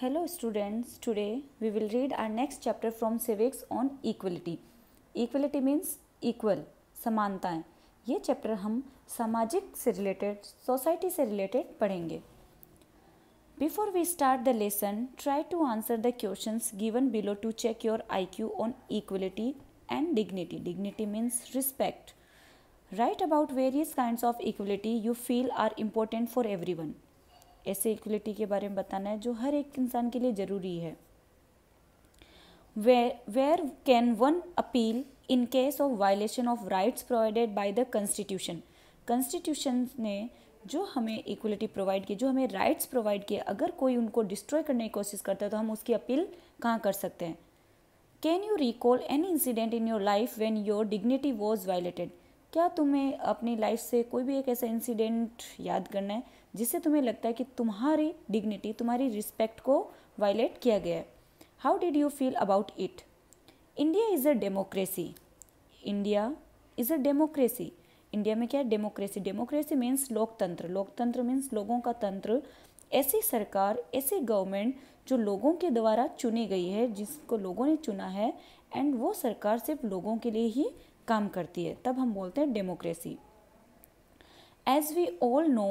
Hello students today we will read our next chapter from civics on equality equality means equal समानताएं ये chapter हम सामाजिक से related society से related पढ़ेंगे before we start the lesson try to answer the question given below to check your I Q on equality and dignity dignity means respect write about various kind of equality you feel are important for everyone ऐसे equality के बारे में बताना है जो हर एक इंसान के लिए ज़रूरी है where can one appeal in case of violation of rights provided by the constitution constitution ने जो हमें इक्वलिटी प्रोवाइड की जो हमें राइट्स प्रोवाइड किए अगर कोई उनको डिस्ट्रॉय करने की कोशिश करता है तो हम उसकी अपील कहाँ कर सकते हैं can you recall any incident in your life when your dignity was violated क्या तुम्हें अपनी लाइफ से कोई भी एक ऐसा इंसिडेंट याद करना है जिससे तुम्हें लगता है कि तुम्हारी डिग्निटी तुम्हारी रिस्पेक्ट को वायलेट किया गया है how did you feel about it India is a democracy India is a democracy India में क्या है डेमोक्रेसी डेमोक्रेसी मीन्स लोकतंत्र लोकतंत्र मीन्स लोगों का तंत्र ऐसी सरकार ऐसी गवर्नमेंट जो लोगों के द्वारा चुनी गई है जिसको लोगों ने चुना है एंड वो सरकार सिर्फ लोगों के लिए ही काम करती है तब हम बोलते हैं democracy as we all know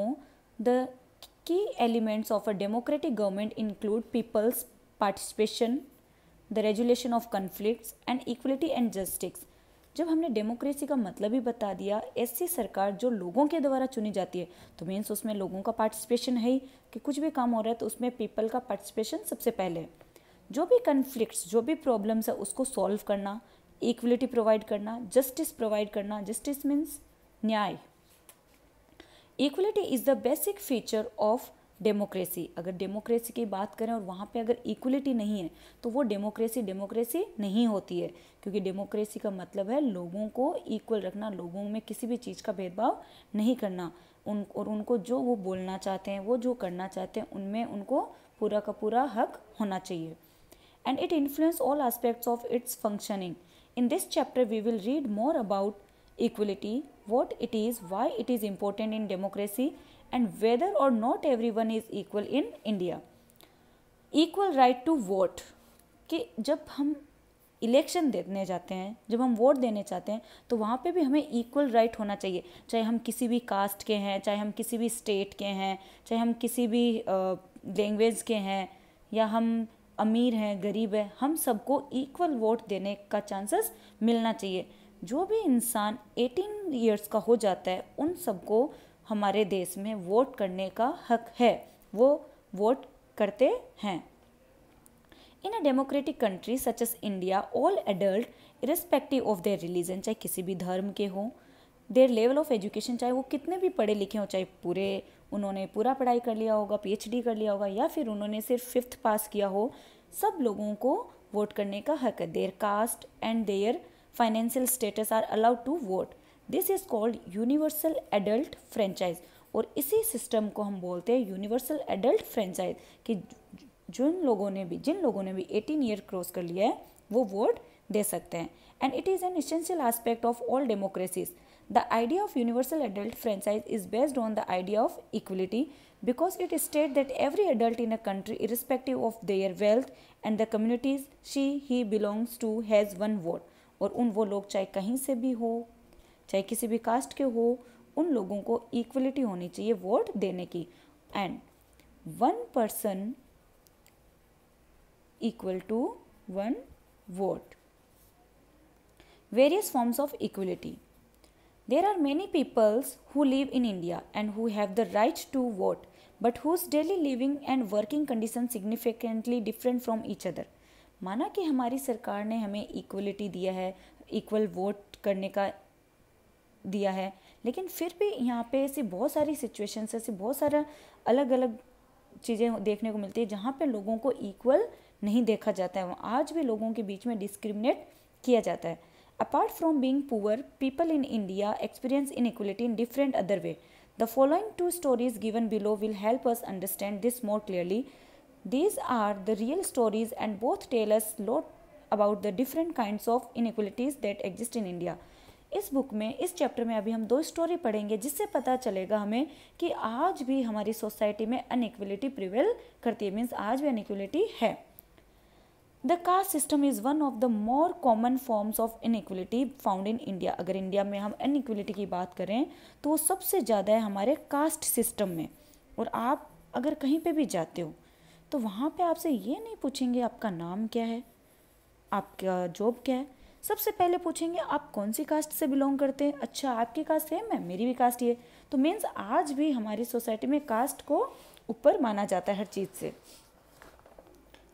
The key elements of a democratic government include people's participation, the regulation of conflicts and equality and justice. जब हमने डेमोक्रेसी का मतलब ही बता दिया ऐसी सरकार जो लोगों के द्वारा चुनी जाती है तो मीन्स उसमें लोगों का पार्टिसिपेशन है ही कि कुछ भी काम हो रहा है तो उसमें पीपल का पार्टिसिपेशन सबसे पहले जो भी कन्फ्लिक्ट जो भी प्रॉब्लम्स है उसको सॉल्व करना इक्वलिटी प्रोवाइड करना जस्टिस प्रोवाइड करना जस्टिस मीन्स न्याय equality is the basic feature of democracy अगर डेमोक्रेसी की बात करें और वहाँ पे अगर इक्वलिटी नहीं है तो वो डेमोक्रेसी डेमोक्रेसी नहीं होती है क्योंकि डेमोक्रेसी का मतलब है लोगों को इक्वल रखना लोगों में किसी भी चीज़ का भेदभाव नहीं करना उन और उनको जो वो बोलना चाहते हैं वो जो करना चाहते हैं उनमें उनको पूरा का पूरा हक होना चाहिए and it influence all aspects of its functioning in this chapter we will read more about equality what it is, why it is important in democracy and whether or not everyone is equal in India. Equal right to vote कि जब हम election देने जाते हैं जब हम vote देने चाहते हैं तो वहाँ पे भी हमें इक्वल राइट right होना चाहिए चाहे हम किसी भी कास्ट के हैं चाहे हम किसी भी स्टेट के हैं चाहे हम किसी भी लैंग्वेज के हैं या हम अमीर हैं गरीब हैं हम सबको इक्वल वोट देने का चांसेस मिलना चाहिए जो भी इंसान 18 ईयर्स का हो जाता है उन सबको हमारे देश में वोट करने का हक है वो वोट करते हैं in a democratic country such as India all adult irrespective of their religion चाहे किसी भी धर्म के हों देयर लेवल ऑफ एजुकेशन चाहे वो कितने भी पढ़े लिखे हों चाहे पूरे उन्होंने पूरा पढ़ाई कर लिया होगा पीएचडी कर लिया होगा या फिर उन्होंने सिर्फ फिफ्थ पास किया हो सब लोगों को वोट करने का हक है their caste and their financial status are allowed to vote this is called universal adult franchise और इसी सिस्टम को हम बोलते हैं यूनिवर्सल एडल्ट फ्रेंचाइज कि जिन लोगों ने भी जिन लोगों ने भी 18 ईयर क्रॉस कर लिया है वो वोट दे सकते हैं and it is an essential aspect of all democracies the idea of universal adult franchise is based on the idea of equality because it is stated that every adult in a country irrespective of their wealth and the communities she he belongs to has one vote और उन वो लोग चाहे कहीं से भी हो चाहे किसी भी कास्ट के हो उन लोगों को इक्वलिटी होनी चाहिए वोट देने की and one person equal to one vote various forms of equality there are many peoples who live in India and who have the right to vote but whose daily living and working condition significantly different from each other माना कि हमारी सरकार ने हमें equality दिया है equal vote करने का दिया है लेकिन फिर भी यहाँ पे ऐसी बहुत सारी सिचुएशंस ऐसी बहुत सारा अलग अलग चीज़ें देखने को मिलती है जहाँ पे लोगों को इक्वल नहीं देखा जाता है आज भी लोगों के बीच में डिस्क्रिमिनेट किया जाता है apart from being poor people in India experience inequality in different other way the following two stories given below will help us understand this more clearly These are the real stories and both tell us lot about the different kinds of inequalities that exist in India. इस book में इस chapter में अभी हम दो story पढ़ेंगे जिससे पता चलेगा हमें कि आज भी हमारी सोसाइटी में अनइक्वलिटी प्रिवेल करती है मीन्स आज भी अनइक्वलिटी है the caste system is one of the more common forms of inequality found in India अगर इंडिया में हम अनइक्वलिटी की बात करें तो वो सबसे ज़्यादा है हमारे कास्ट सिस्टम में और आप अगर कहीं पर भी जाते हो तो वहाँ पे आपसे ये नहीं पूछेंगे आपका नाम क्या है आपका जॉब क्या है सबसे पहले पूछेंगे आप कौन सी कास्ट से बिलोंग करते हैं अच्छा आपकी कास्ट सेम है मेरी भी कास्ट ये तो मीन्स आज भी हमारी सोसाइटी में कास्ट को ऊपर माना जाता है हर चीज़ से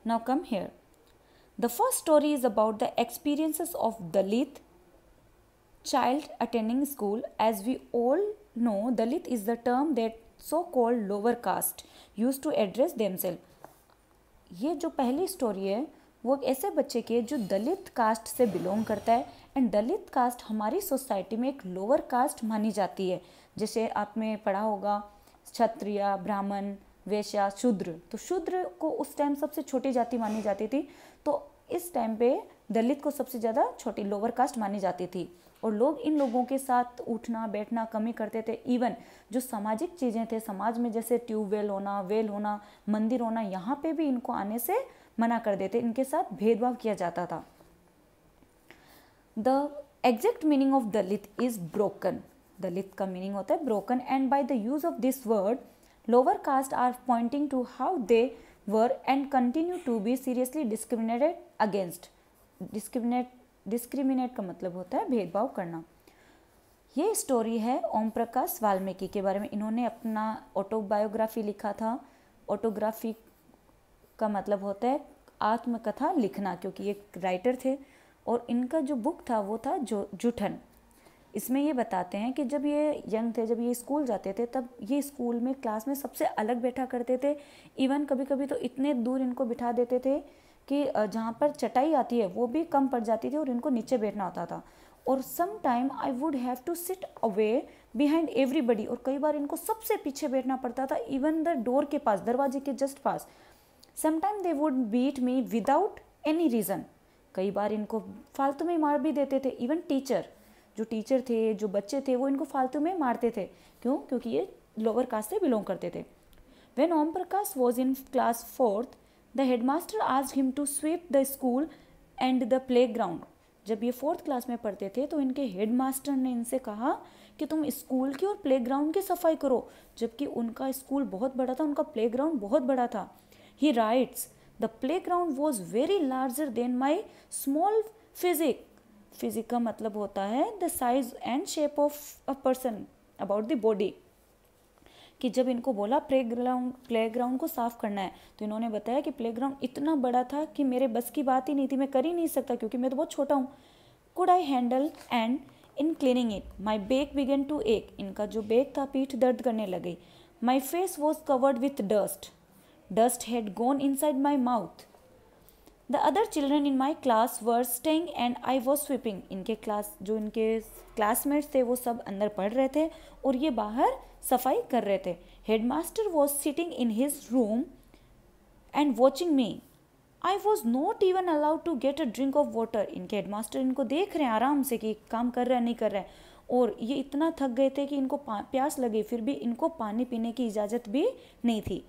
now come here the first story is about the experiences of Dalit child attending school as we all know Dalit is the term that so called lower caste use to address themselves ये जो पहली स्टोरी है वो एक ऐसे बच्चे की है जो दलित कास्ट से बिलोंग करता है एंड दलित कास्ट हमारी सोसाइटी में एक लोअर कास्ट मानी जाती है जैसे आपने पढ़ा होगा क्षत्रिय ब्राह्मण वैश्या शूद्र तो शूद्र को उस टाइम सबसे छोटी जाति मानी जाती थी तो इस टाइम पे दलित को सबसे ज़्यादा छोटी लोअर कास्ट मानी जाती थी और लोग इन लोगों के साथ उठना बैठना कमी करते थे इवन जो सामाजिक चीज़ें थे समाज में जैसे ट्यूबवेल होना वेल होना मंदिर होना यहाँ पे भी इनको आने से मना कर देते इनके साथ भेदभाव किया जाता था the exact meaning of Dalit is broken Dalit का मीनिंग होता है broken and by the use of this word lower caste are pointing to how they were and continue to be seriously discriminated against discriminate discriminate का मतलब होता है भेदभाव करना ये स्टोरी है ओम प्रकाश वाल्मीकि के बारे में इन्होंने अपना ऑटोबायोग्राफी लिखा था ऑटोग्राफी का मतलब होता है आत्मकथा लिखना क्योंकि ये राइटर थे और इनका जो बुक था वो था जो जुठन इसमें ये बताते हैं कि जब ये यंग थे जब ये स्कूल जाते थे तब ये स्कूल में क्लास में सबसे अलग बैठा करते थे इवन कभी कभी तो इतने दूर इनको बिठा देते थे कि जहाँ पर चटाई आती है वो भी कम पड़ जाती थी और इनको नीचे बैठना होता था और some time I would have to sit away behind everybody और कई बार इनको सबसे पीछे बैठना पड़ता था इवन द डोर के पास दरवाजे के जस्ट पास sometime they would beat me without any reason कई बार इनको फालतू में मार भी देते थे इवन टीचर जो टीचर थे जो बच्चे थे वो इनको फालतू में मारते थे क्यों क्योंकि ये लोअर कास्ट से बिलोंग करते थे when Om Prakash was in class fourth the headmaster आज him to sweep the school and the playground जब ये फोर्थ क्लास में पढ़ते थे तो इनके हेडमास्टर ने इनसे कहा कि तुम स्कूल की और प्ले ग्राउंड की सफाई करो जबकि उनका स्कूल बहुत बड़ा था उनका प्ले ग्राउंड बहुत बड़ा था he writes the playground was very larger than my small physique physique का मतलब होता है the size and shape of a person about the body कि जब इनको बोला प्ले ग्राउंड प्ले ग्राउंड को साफ़ करना है तो इन्होंने बताया कि प्ले ग्राउंड इतना बड़ा था कि मेरे बस की बात ही नहीं थी मैं कर ही नहीं सकता क्योंकि मैं तो बहुत छोटा हूँ could I handle and in cleaning it my back began to ache इनका जो बेक था पीठ दर्द करने लगी my face was covered with dust dust had gone inside my mouth the other children in my class were staying and I was sweeping इनके class जो इनके क्लासमेट्स थे वो सब अंदर पढ़ रहे थे और ये बाहर सफाई कर रहे थे headmaster was sitting in his room and watching me I was not even allowed to get a drink of water इनके हेड मास्टर इनको देख रहे हैं आराम से कि काम कर रहे हैं नहीं कर रहे हैं और ये इतना थक गए थे कि इनको प्यास लगी फिर भी इनको पानी पीने की इजाज़त भी नहीं थी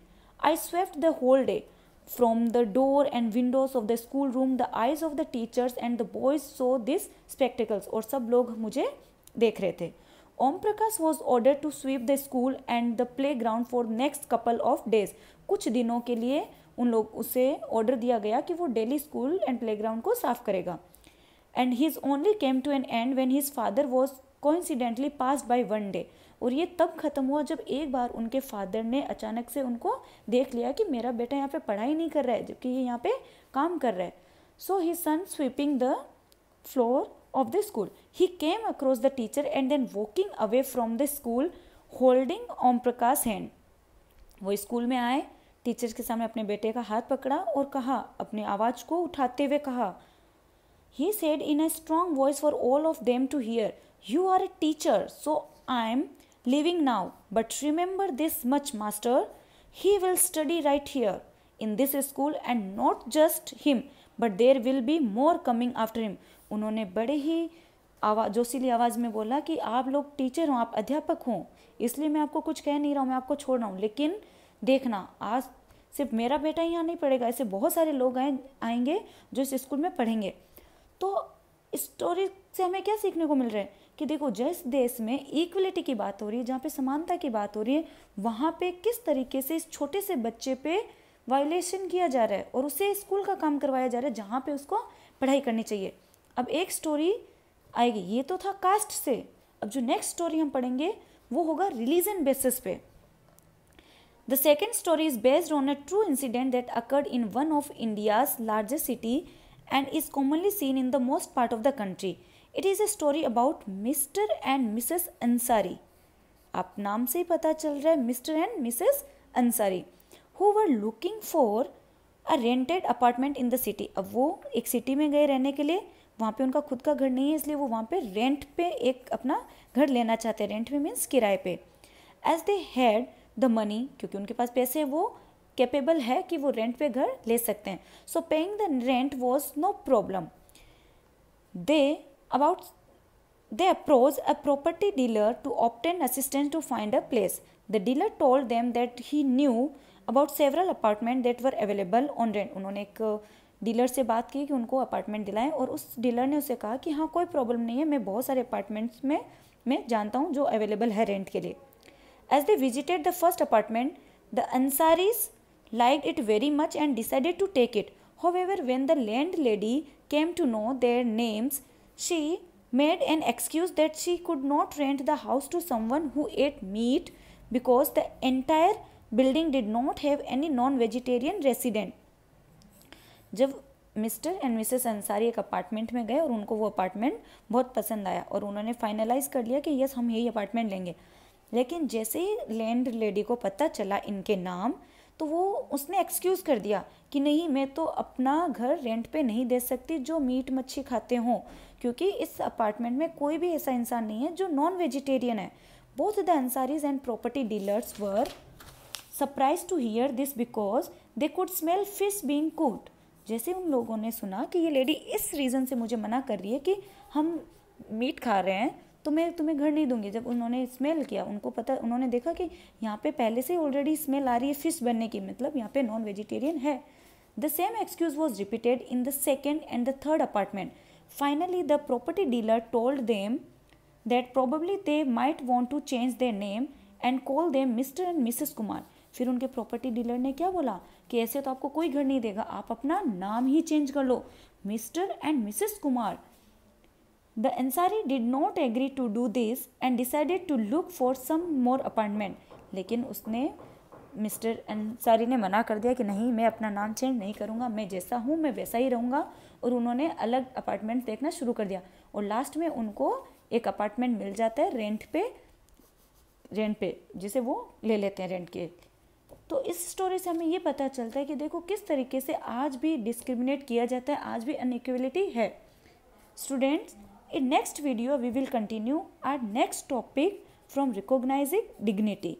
I swept the whole day From the door and windows of the school room, the eyes of the teachers and the boys saw this spectacles. और सब लोग मुझे देख रहे थे Om Prakash was order to sweep the school and the playground for next couple of days कुछ दिनों के लिए उन लोग उसे ऑर्डर दिया गया कि वो daily school and playground को साफ करेगा and his only came to an end when his father was coincidentally pass by one day और ये तब ख़त्म हुआ जब एक बार उनके फादर ने अचानक से उनको देख लिया कि मेरा बेटा यहाँ पे पढ़ाई नहीं कर रहा है जबकि ये यहाँ पे काम कर रहा है so he son sweeping the floor of the school he came across the teacher and then walking away from the school holding Om Prakash hand वो स्कूल में आए टीचर के सामने अपने बेटे का हाथ पकड़ा और कहा अपनी आवाज़ को उठाते हुए कहा he said in a strong voice for all of them to hear you are a teacher so I am leaving now but remember this much master he will study right here in this school and not just him but there will be more coming after him उन्होंने बड़े ही आवाज जोशीली आवाज़ में बोला कि आप लोग teacher हों आप अध्यापक हों इसलिए मैं आपको कुछ कह नहीं रहा हूँ मैं आपको छोड़ रहा हूँ लेकिन देखना आज सिर्फ मेरा बेटा ही यहाँ नहीं पढ़ेगा ऐसे बहुत सारे लोग आए आएंगे जो इस स्कूल में पढ़ेंगे तो स्टोरी से हमें क्या सीखने को मिल रहा है कि देखो जिस देश में इक्वलिटी की बात हो रही है जहाँ पे समानता की बात हो रही है वहाँ पे किस तरीके से इस छोटे से बच्चे पे वायलेशन किया जा रहा है और उसे स्कूल का काम करवाया जा रहा है जहाँ पे उसको पढ़ाई करनी चाहिए अब एक स्टोरी आएगी ये तो था कास्ट से अब जो नेक्स्ट स्टोरी हम पढ़ेंगे वो होगा रिलीजन बेसिस पे the second story is based on a true incident that occurred in one of India's largest city and is commonly seen in the most part of the country. It is a story about Mr. and Mrs. Ansari. आप नाम से ही पता चल रहा है mister and mrs Ansari who were looking for a rented apartment in the city अब वो एक सिटी में गए रहने के लिए वहाँ पे उनका खुद का घर नहीं है इसलिए वो वहाँ पे रेंट पे एक अपना घर लेना चाहते हैं रेंट में मीन्स किराए पे as they had the money क्योंकि उनके पास पैसे हैं वो कैपेबल है कि वो रेंट पे घर ले सकते हैं so paying the rent was no problem they about they approach a property dealer to obtain assistance to find a place the dealer told them that he knew about several apartment that were available on rent उन्होंने एक dealer uh, से बात की कि उनको apartment दिलाएं और उस dealer ने उसे कहा कि हाँ कोई प्रॉब्लम नहीं है मैं बहुत सारे अपार्टमेंट्स में मैं जानता हूँ जो अवेलेबल है रेंट के लिए as they visited the first apartment the Ansaris liked it very much and decided to take it. However, when the landlady came to know their names, she made an excuse that she could not rent the house to someone who ate meat because the entire building did not have any non-vegetarian resident. जब mister and Mrs Ansari एक apartment में गए और उनको वो apartment बहुत पसंद आया और उन्होंने फाइनलाइज कर लिया कि यस हम यही अपार्टमेंट लेंगे लेकिन जैसे ही लैंड लेडी को पता चला इनके नाम तो वो उसने एक्सक्यूज़ कर दिया कि नहीं मैं तो अपना घर रेंट पे नहीं दे सकती जो मीट मच्छी खाते हों क्योंकि इस अपार्टमेंट में कोई भी ऐसा इंसान नहीं है जो नॉन वेजिटेरियन है both the Ansaris and property dealers were surprise to hear this because they could smell fish being cooked जैसे उन लोगों ने सुना कि ये लेडी इस रीज़न से मुझे मना कर रही है कि हम मीट खा रहे हैं तो मैं तुम्हें घर नहीं दूंगी जब उन्होंने स्मेल किया उनको पता उन्होंने देखा कि यहाँ पे पहले से ऑलरेडी स्मेल आ रही है फिश बनने की मतलब यहाँ पे नॉन वेजिटेरियन है the same excuse was repeated in the second and the third apartment finally the property dealer told them that probably they might want to change their name and call them mister and Mrs Kumar फिर उनके property dealer ने क्या बोला कि ऐसे तो आपको कोई घर नहीं देगा आप अपना नाम ही चेंज कर लो mister and Mrs Kumar The Ansari did not agree to do this and decided to look for some more apartment. लेकिन उसने मिस्टर अंसारी ने मना कर दिया कि नहीं मैं अपना नाम चेंज नहीं करूँगा मैं जैसा हूँ मैं वैसा ही रहूँगा और उन्होंने अलग अपार्टमेंट देखना शुरू कर दिया और लास्ट में उनको एक अपार्टमेंट मिल जाता है रेंट पे रेंट पे जिसे वो ले लेते हैं रेंट के तो इस स्टोरी से हमें ये पता चलता है कि देखो किस तरीके से आज भी डिस्क्रिमिनेट किया जाता है आज भी अनइक्वलिटी है students in next video we will continue our next topic from recognizing dignity